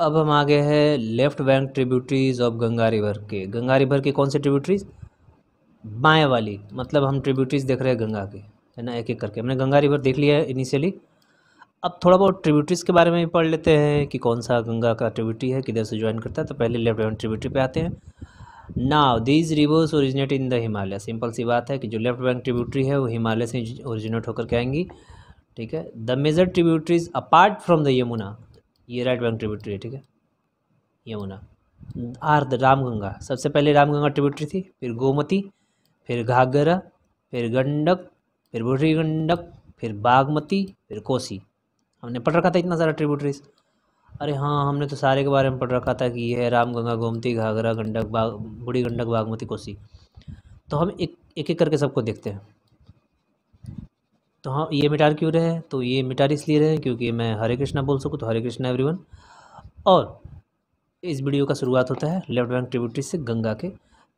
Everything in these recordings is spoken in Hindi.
अब हम आगे हैं left bank tributaries of Ganga river के गंगा रिवर के कौन से ट्रिब्यूटरीज बाएँ वाली मतलब हम ट्रिब्यूटरीज देख रहे हैं गंगा के है ना एक एक करके हमने गंगा रिवर देख लिया है इनिशियली अब थोड़ा बहुत ट्रिब्यूटरीज के बारे में भी पढ़ लेते हैं कि कौन सा गंगा का ट्रिब्यूटरी है किधर से ज्वाइन करता है तो पहले लेफ्ट बैंक ट्रिब्यूटरी पे आते हैं now these rivers originate in the Himalaya simple सी बात है कि जो लेफ्ट बैंक ट्रिब्यूटरी है वो हिमालय से ओरिजिनेट होकर के आएंगी ठीक है the major tributaries apart from the Yamuna ये राइट बैंक ट्रिब्यूटरी है ठीक है यमुना हम्म। द रामगंगा सबसे पहले रामगंगा ट्रिब्यूटरी थी फिर गोमती फिर घाघरा फिर गंडक फिर बूढ़ी गंडक फिर बागमती फिर कोसी हमने पढ़ रखा था इतना सारा ट्रिब्यूटरीज अरे हाँ हमने तो सारे के बारे में पढ़ रखा था कि यह है रामगंगा गोमती घाघरा गंडक बाग बूढ़ी गंडक बागमती कोसी तो हम एक, एक करके सबको देखते हैं तो हाँ ये मिटार क्यों रहे हैं तो ये मिटार इसलिए रहे हैं क्योंकि मैं हरे कृष्णा बोल सकूँ तो हरे कृष्णा एवरीवन और इस वीडियो का शुरुआत होता है लेफ्ट बैंक ट्रिब्यूटरी से गंगा के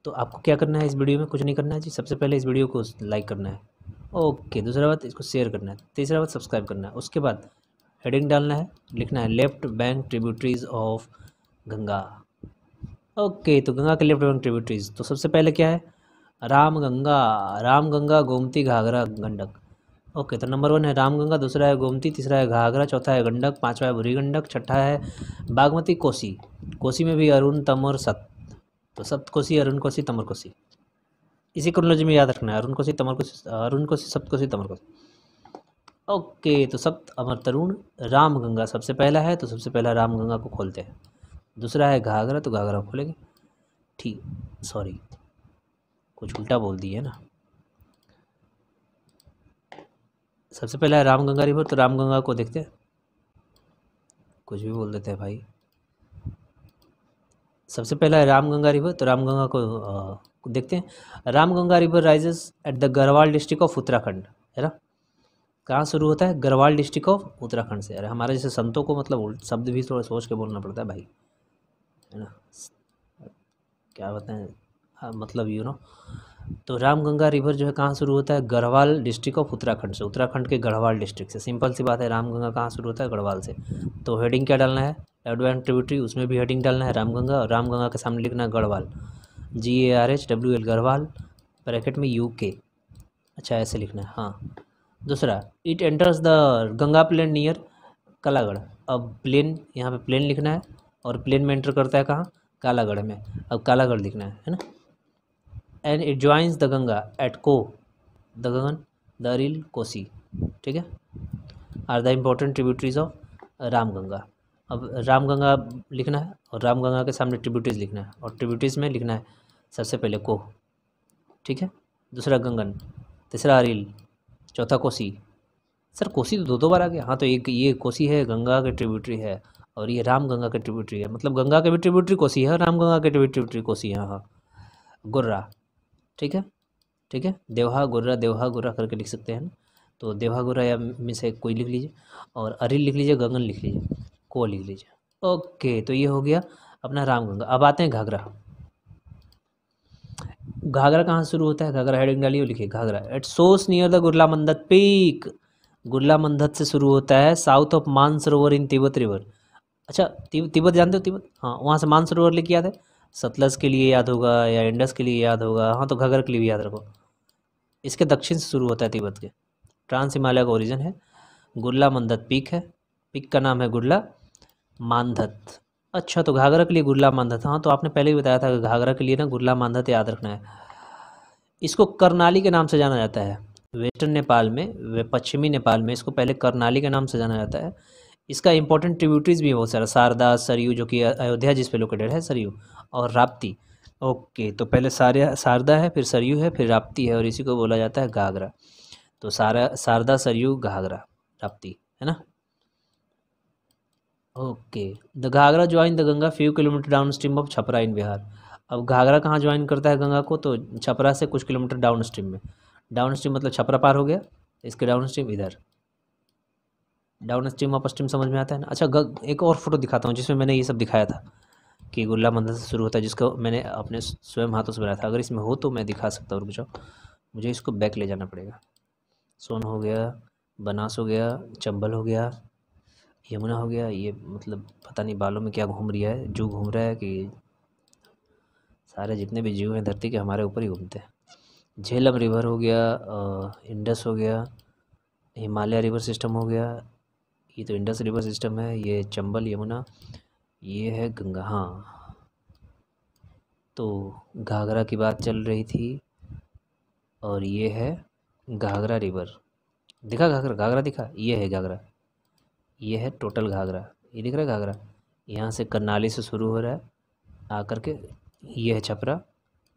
तो आपको क्या करना है इस वीडियो में कुछ नहीं करना है जी सबसे पहले इस वीडियो को लाइक करना है ओके दूसरा बात इसको शेयर करना है तीसरा बात सब्सक्राइब करना है उसके बाद हेडिंग डालना है लिखना है left bank tributaries of Ganga okay तो गंगा के लेफ्ट बैंक ट्रिब्यूटरीज तो सबसे पहले क्या है राम गंगा राम गंगा गोमती घाघरा गंडक ओके तो नंबर वन है रामगंगा दूसरा है गोमती तीसरा है घाघरा चौथा है गंडक पाँचवा है बुरी गंडक छठा है बागमती कोसी कोसी में भी अरुण तमर सत तो सप्त कोसी अरुण कोसी तमर कोसी इसी क्रोनोलॉजी में याद रखना है अरुण कोसी तमर कोसी अरुण कोसी सप्त कोसी तमर कोसी ओके तो सप्त अमर तरुण रामगंगा सबसे पहला है तो सबसे पहला रामगंगा को खोलते हैं दूसरा है घाघरा तो घाघरा खोलेंगे ठीक सॉरी कुछ उल्टा बोल दिए ना सबसे पहले है रामगंगा रिवर तो रामगंगा को देखते हैं कुछ भी बोल देते हैं भाई सबसे पहला है रामगंगा रिवर तो रामगंगा को आ, देखते हैं Ramganga river rises at the Garhwal district of Uttarakhand है ना कहाँ शुरू होता है गढ़वाल डिस्ट्रिक्ट ऑफ उत्तराखंड से अरे हमारे जैसे संतों को मतलब शब्द भी थोड़ा सोच के बोलना पड़ता है भाई है ना क्या बताएं हाँ, मतलब यू नो तो रामगंगा रिवर जो है कहाँ शुरू होता है गढ़वाल डिस्ट्रिक्ट ऑफ उत्तराखंड से उत्तराखंड के गढ़वाल डिस्ट्रिक्ट से सिंपल सी बात है रामगंगा कहाँ शुरू होता है गढ़वाल से तो हेडिंग क्या डालना है एडवेंट ट्रिब्यूटरी उसमें भी हेडिंग डालना है रामगंगा और रामगंगा के सामने लिखना है Garhwal G A R H W L Garhwal bracket में यू के अच्छा ऐसे लिखना है हाँ दूसरा it enters the Ganga plain near Kalagarh अब प्लेन यहाँ पर प्लेन लिखना है और प्लेन में एंटर करता है कहाँ कालागढ़ में अब कालागढ़ लिखना है है ना and it joins the Ganga at Khoh the Gangan the Aril Kosi ठीक है are the important tributaries of Ramganga अब रामगंगा लिखना है और रामगंगा के सामने ट्रिब्यूटरीज लिखना है और ट्रिब्यूटरीज में लिखना है सबसे पहले को ठीक है दूसरा गंगन तीसरा अरिल चौथा कोसी सर कोसी तो दो दो बार आ गया हाँ तो एक ये कोसी है गंगा के ट्रिब्यूटरी है और ये राम गंगा के ट्रिब्यूटरी है मतलब गंगा के भी ट्रिब्यूटरी कोसी है और राम गंगा के भी ट्रिब्यूटरी कोसी है हाँ गुर्रा हाँ। ठीक है ठीक है देवहा गुर्रा देवहा गुर्रा करके लिख सकते हैं तो देवहा गुर्रा या में से कोई लिख लीजिए और अरिल लिख लीजिए गंगन लिख लीजिए को लिख लीजिए ओके तो ये हो गया अपना रामगंगा अब आते हैं घाघरा घाघरा कहाँ शुरू होता है घाघरा हेडिंग डालिए लिखिए Ghaghara at source near the Gurla Mandhata peak Gurla Mandhata से शुरू होता है south of Mansarovar in Tibet river अच्छा तिब्बत जानते हो तिब्बत हाँ वहाँ से मानसरोवर लेके आते हैं सतलज के लिए याद होगा या इंडस के लिए याद होगा हाँ तो घगर के लिए भी याद रखो इसके दक्षिण से शुरू होता है तिब्बत के ट्रांस हिमालय का ओरिजिन है गुरला मंदत पीक है पीक का नाम है गुरला मानधत अच्छा तो घाघरा के लिए गुरला मानधत हाँ तो आपने पहले ही बताया था कि घाघरा के लिए ना गुरला मानधत याद रखना है इसको करनाली के नाम से जाना जाता है वेस्टर्न नेपाल में वे पश्चिमी नेपाल में इसको पहले करनाली के नाम से जाना जाता है इसका इंपॉर्टेंट ट्रिब्यूटरीज भी बहुत सारा शारदा सरयू जो कि अयोध्या जिस पे लोकेटेड है सरयू और राप्ती ओके तो पहले सारे शारदा है फिर सरयू है फिर राप्ती है और इसी को बोला जाता है घाघरा तो सारा शारदा सरयू घाघरा राप्ती है ना okay the Ghaghara join the Ganga few kilometre downstream of Chhapra in Bihar अब घाघरा कहाँ ज्वाइन करता है गंगा को तो छपरा से कुछ किलोमीटर डाउन स्ट्रीम में डाउन स्ट्रीम मतलब छपरा पार हो गया इसके डाउन स्ट्रीम इधर डाउन स्ट्रीम अप स्ट्रीम समझ में आता है ना अच्छा ग, एक और फोटो दिखाता हूँ जिसमें मैंने ये सब दिखाया था कि गुल्ला मंदिर से शुरू होता है जिसको मैंने अपने स्वयं हाथों से बनाया था अगर इसमें हो तो मैं दिखा सकता हूँ और मुझे इसको बैक ले जाना पड़ेगा सोन हो गया बनास हो गया चंबल हो गया यमुना हो गया ये मतलब पता नहीं बालों में क्या घूम रही है जू घूम रहा है कि सारे जितने भी जीव हैं धरती के हमारे ऊपर ही घूमते हैं झेलम रिवर हो गया इंडस हो गया हिमालय रिवर सिस्टम हो गया ये तो इंडस रिवर सिस्टम है ये चंबल यमुना ये है गंगा हाँ तो घाघरा की बात चल रही थी और ये है घाघरा रिवर दिखा घाघरा घाघरा दिखा ये है घाघरा ये है टोटल घाघरा ये दिख रहा है घाघरा यहाँ से करनाली से शुरू हो रहा है आकर के ये है छपरा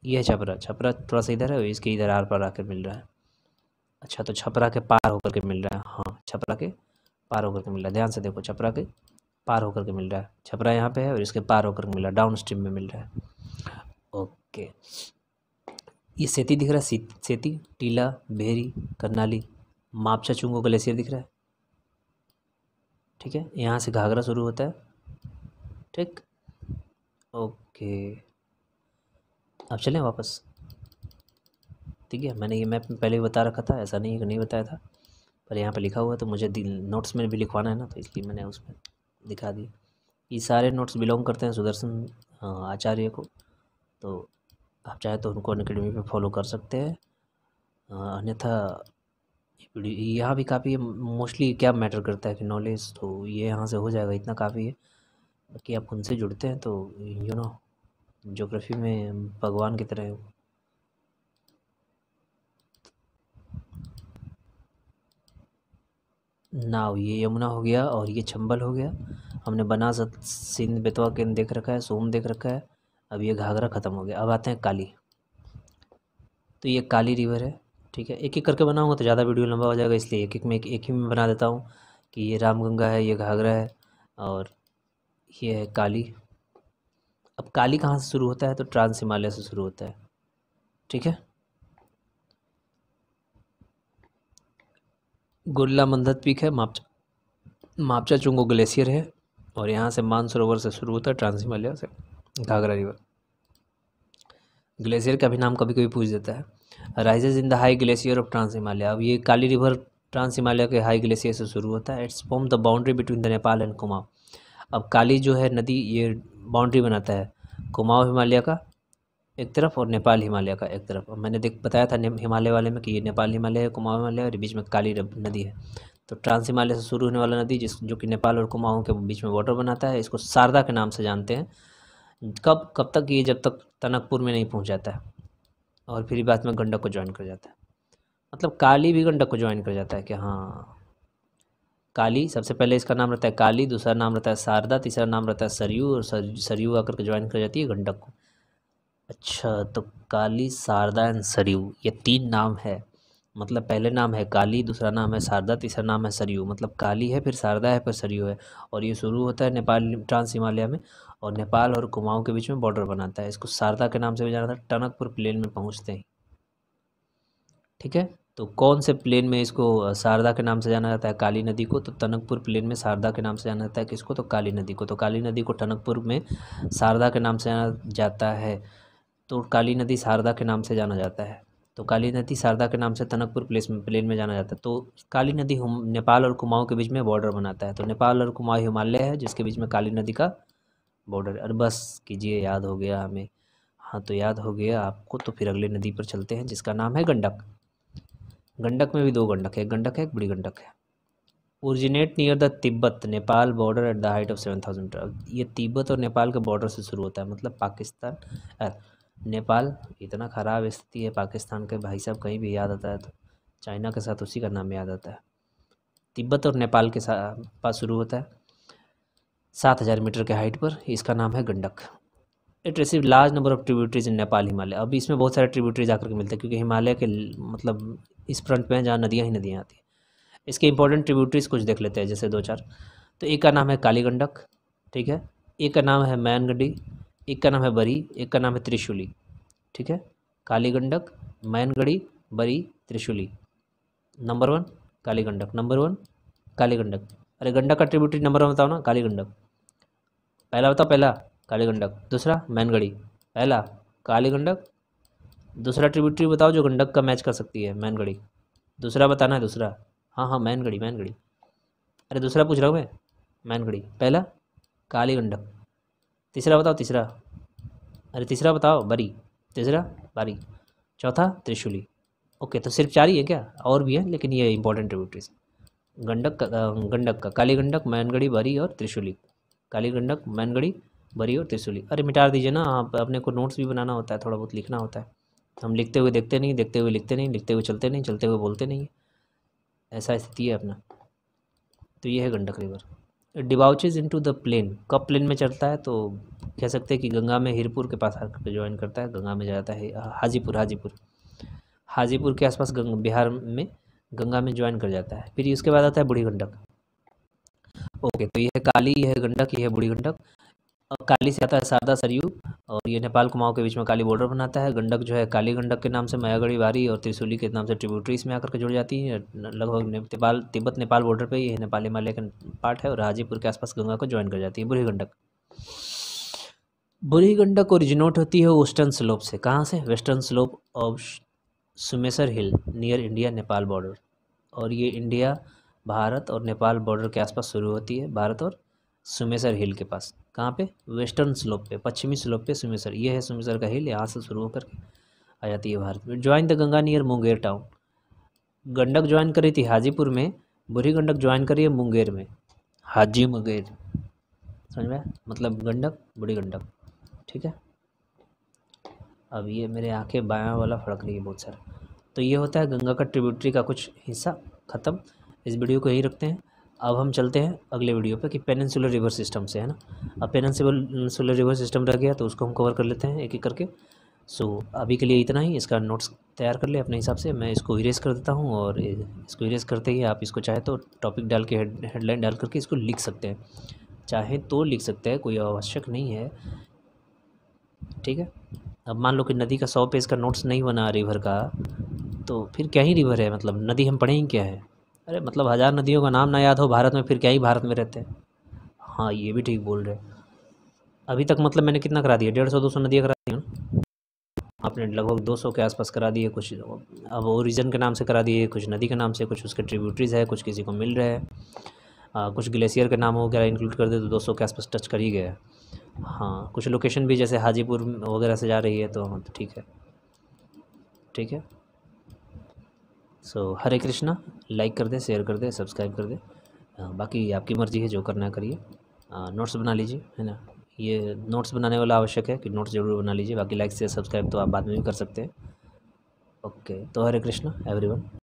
ये है छपरा छपरा थोड़ा सा इधर है इसके इधर आर पार आकर मिल रहा है अच्छा तो छपरा के पार होकर के मिल रहा है हाँ छपरा के पार होकर के मिल रहा है ध्यान से देखो छपरा के पार होकर के मिल रहा है छपरा यहाँ पे है और इसके पार होकर के मिल रहा है डाउन स्ट्रीम में मिल रहा है ओके ये सेती दिख रहा है सेती टीला बेहरी करनाली मापसा चुंगो ग्लेशियर दिख रहा है ठीक है यहाँ से घाघरा शुरू होता है ठीक ओके अब चलें वापस ठीक है मैंने ये मैप पहले ही बता रखा था ऐसा नहीं है कि नहीं बताया था पर यहाँ पे लिखा हुआ तो मुझे नोट्स में भी लिखवाना है ना तो इसलिए मैंने उसमें दिखा दिया ये सारे नोट्स बिलोंग करते हैं सुदर्शन आचार्य को तो आप चाहे तो उनको अनकेडमी पे फॉलो कर सकते हैं अन्यथा यहाँ भी काफ़ी मोस्टली क्या मैटर करता है कि नॉलेज तो ये यहाँ से हो जाएगा इतना काफ़ी है बाकी आप उनसे जुड़ते हैं तो यू नो जोग्राफी में भगवान की तरह नाव ये यमुना हो गया और ये चंबल हो गया हमने बनासत सिंध बेतवा के देख रखा है सोम देख रखा है अब ये घाघरा ख़त्म हो गया अब आते हैं काली तो ये काली रिवर है ठीक है एक एक करके बनाऊंगा तो ज़्यादा वीडियो लंबा हो जाएगा इसलिए एक एक में एक, एक ही में बना देता हूँ कि ये रामगंगा है ये घाघरा है और ये है काली अब काली कहाँ से शुरू होता है तो ट्रांस हिमालय से शुरू होता है ठीक है गुरला मंदत पीक है मापचा मापचा चुंगो ग्लेशियर है और यहाँ से मानसरोवर से शुरू होता है ट्रांस हिमालय से घाघरा रिवर ग्लेशियर का भी नाम कभी कभी पूछ देता है rises in the high glacier of trans Himalaya अब ये काली रिवर ट्रांस हिमालय के हाई ग्लेशियर से शुरू होता है its form the boundary between the Nepal and Kumaon अब काली जो है नदी ये बाउंड्री बनाता है कुमाऊँ हिमालय का एक तरफ और नेपाल हिमालय का एक तरफ मैंने देख बताया था हिमालय वाले में कि ये नेपाल हिमालय है कुमाऊँ हिमालय और बीच में काली नदी है तो ट्रांस हिमालय से शुरू होने वाला नदी जिस जो कि नेपाल और कुमाऊँ के बीच में वाटर बनाता है इसको शारदा के नाम से जानते हैं कब कब तक ये जब तक तनकपुर में नहीं पहुँच जाता है और फिर बाद में गंडक को ज्वाइन कर जाता है मतलब काली भी गंडक को ज्वाइन कर जाता है कि हाँ काली सबसे पहले इसका नाम रहता है काली दूसरा नाम रहता है शारदा तीसरा नाम रहता है सरयू और सरयू आकर के ज्वाइन कर जाती है गंडक को अच्छा तो काली शारदा एंड सरयू ये तीन नाम है मतलब पहले नाम है काली दूसरा नाम है शारदा तीसरा नाम है सरयू मतलब काली है फिर शारदा है फिर सरयू है और ये शुरू होता है नेपाल ट्रांस हिमालय में और नेपाल और कुमाऊँ के बीच में बॉर्डर बनाता है इसको शारदा के नाम से भी जाना था टनकपुर प्लेन में पहुँचते ही ठीक है तो कौन से प्लेन में इसको शारदा के नाम से जाना जाता है काली नदी को तो टनकपुर प्लेन में शारदा के नाम से जाना जाता है किसको तो काली नदी को तो काली नदी को टनकपुर में शारदा के नाम से जाना जाता है तो काली नदी शारदा के नाम से जाना जाता है तो काली नदी शारदा के नाम से तनकपुर प्लेस में प्लेन में जाना जाता है तो काली नदी नेपाल और कुमाऊँ के बीच में बॉर्डर बनाता है तो नेपाल और कुमाऊँ हिमालय है जिसके बीच में काली नदी का बॉर्डर और बस कीजिए याद हो गया हमें हाँ तो याद हो गया आपको तो फिर अगले नदी पर चलते हैं जिसका नाम है गंडक गंडक में भी दो गंडक है एक गंडक है एक बड़ी गंडक है originate near the Tibet Nepal border at the height of seven thousand ये तिब्बत और नेपाल के बॉर्डर से शुरू होता है मतलब पाकिस्तान नेपाल इतना ख़राब स्थिति है पाकिस्तान के भाई साहब कहीं भी याद आता है तो चाइना के साथ उसी का नाम याद आता है तिब्बत और नेपाल के साथ पास शुरू होता है सात हज़ार मीटर के हाइट पर इसका नाम है Gandak it receive large number of tributaries in Nepal Himalaya अब इसमें बहुत सारे ट्रिब्यूटरीज आकर के मिलते हैं क्योंकि हिमालय के मतलब इस फ्रंट में जहाँ नदियाँ ही नदियाँ आती हैं इसके इंपॉर्टेंट ट्रिब्यूटरीज कुछ देख लेते हैं जैसे दो चार तो एक का नाम है काली गंडक ठीक है एक का नाम है मैनगंडी एक का नाम है बरी एक का नाम है त्रिशूली ठीक है काली Gandak Mayangdi Bari Trishuli number one Kali Gandak number one Kali Gandak अरे गंडक का ट्रिब्यूटरी नंबर वन बताओ ना काली गंडक पहला बताओ पहला काली गंडक दूसरा मैनगढ़ी पहला काली गंडक दूसरा ट्रिब्यूटरी बताओ जो गंडक का मैच कर सकती है मैनगढ़ी दूसरा बताना है दूसरा हाँ हाँ मैनगढ़ी मैनगढ़ी अरे दूसरा पूछ रहा हूँ मैं मैनगढ़ी पहला काली गंडक तीसरा बताओ तीसरा अरे तीसरा बताओ बरी तीसरा बारी चौथा त्रिशूली ओके तो सिर्फ चार ही है क्या और भी है लेकिन ये इंपॉर्टेंट ट्रिब्यूटरीज गंडक का गंडक का काली गंडक मैनगढ़ी बरी और त्रिशूली काली गंडक मैनगढ़ी बरी और त्रिशूली अरे मिटा दीजिए ना हाँ अपने को नोट्स भी बनाना होता है थोड़ा बहुत लिखना होता है हम लिखते हुए देखते नहीं देखते हुए लिखते नहीं लिखते हुए चलते नहीं चलते हुए बोलते नहीं ऐसा स्थिति है अपना तो ये है Gandak river debouches into the plain कब प्लेन में चढ़ता है तो कह सकते हैं कि गंगा में हिरपुर के पास आकर ज्वाइन करता है गंगा में जाता है हाजीपुर हाजीपुर हाजीपुर के आसपास गंगा बिहार में गंगा में ज्वाइन कर जाता है फिर उसके बाद आता है बूढ़ी गंडक ओके तो यह काली यह गंडक यह बूढ़ी गंडक काली से आता है शारदा सरयू और ये नेपाल कुमाऊं के बीच में काली बॉर्डर बनाता है गंडक जो है काली गंडक के नाम से मयागढ़ी वारी और त्रिशूली के नाम से ट्रिब्यूटरी इसमें आकर के जुड़ जाती है लगभग नेपाल तिब्बत नेपाल बॉर्डर पे ये नेपाल हिमालय का पार्ट है और हाजीपुर के आसपास गंगा को ज्वाइन कर जाती है बूढ़ी गंडक बूढ़ी गंडक ओरिजिनोट होती है वेस्टर्न स्लोप से कहाँ से western slope of Someshwar hill near India Nepal border और ये इंडिया भारत और नेपाल बॉर्डर के आसपास शुरू होती है भारत और सुमेसर हिल के पास कहाँ पे वेस्टर्न स्लोप पे पश्चिमी स्लोप पे सुमेसर ये है सुमेसर का हिल यहाँ से शुरू होकर आ जाती है भारत में join the Ganga near Munger town Gandak join करी थी हाजीपुर में बुरी गंडक ज्वाइन करी है मुंगेर में हाजी मुंगेर समझ में मतलब गंडक बुरी गंडक ठीक है अब ये मेरे आँखें बाया वाला फड़क रही है बहुत सारा तो ये होता है गंगा का ट्रिब्यूटरी का कुछ हिस्सा ख़त्म इस वीडियो को यही रखते हैं अब हम चलते हैं अगले वीडियो पे कि पेनसुलर रिवर सिस्टम से है ना अब पेनसुलर रिवर सिस्टम रह गया तो उसको हम कवर कर लेते हैं एक एक करके सो अभी के लिए इतना ही इसका नोट्स तैयार कर ले अपने हिसाब से मैं इसको इरेज कर देता हूँ और इसको इरेज करते ही आप इसको चाहे तो टॉपिक डाल के हेडलाइन डाल करके इसको लिख सकते हैं चाहे तो लिख सकते हैं कोई आवश्यक नहीं है ठीक है अब मान लो कि नदी का सौ पेज का नोट्स नहीं बना रिवर का तो फिर क्या ही रिवर है मतलब नदी हम पढ़ें ही क्या है अरे मतलब हज़ार नदियों का नाम ना याद हो भारत में फिर क्या ही भारत में रहते हैं हाँ ये भी ठीक बोल रहे अभी तक मतलब मैंने कितना करा दिया डेढ़ सौ दो सौ नदियाँ करा दी आपने लगभग दो सौ के आसपास करा दिए कुछ अब ओरिजन के नाम से करा दिए कुछ नदी के नाम से कुछ उसके ट्रिब्यूटरीज़ है कुछ किसी को मिल रहे हैं कुछ ग्लेशियर के नाम वगैरह इंक्लूड कर दे तो दो सौ के आसपास टच कर ही गया हाँ कुछ लोकेशन भी जैसे हाजीपुर वगैरह से जा रही है तो हाँ तो ठीक है ठीक है सो हरे कृष्णा लाइक कर दें शेयर कर दें सब्सक्राइब कर दें बाकी आपकी मर्ज़ी है जो करना करिए नोट्स बना लीजिए है ना ये नोट्स बनाने वाला आवश्यक है कि नोट्स ज़रूर बना लीजिए बाकी लाइक से सब्सक्राइब तो आप बाद में भी कर सकते हैं ओके तो हरे कृष्णा एवरीवन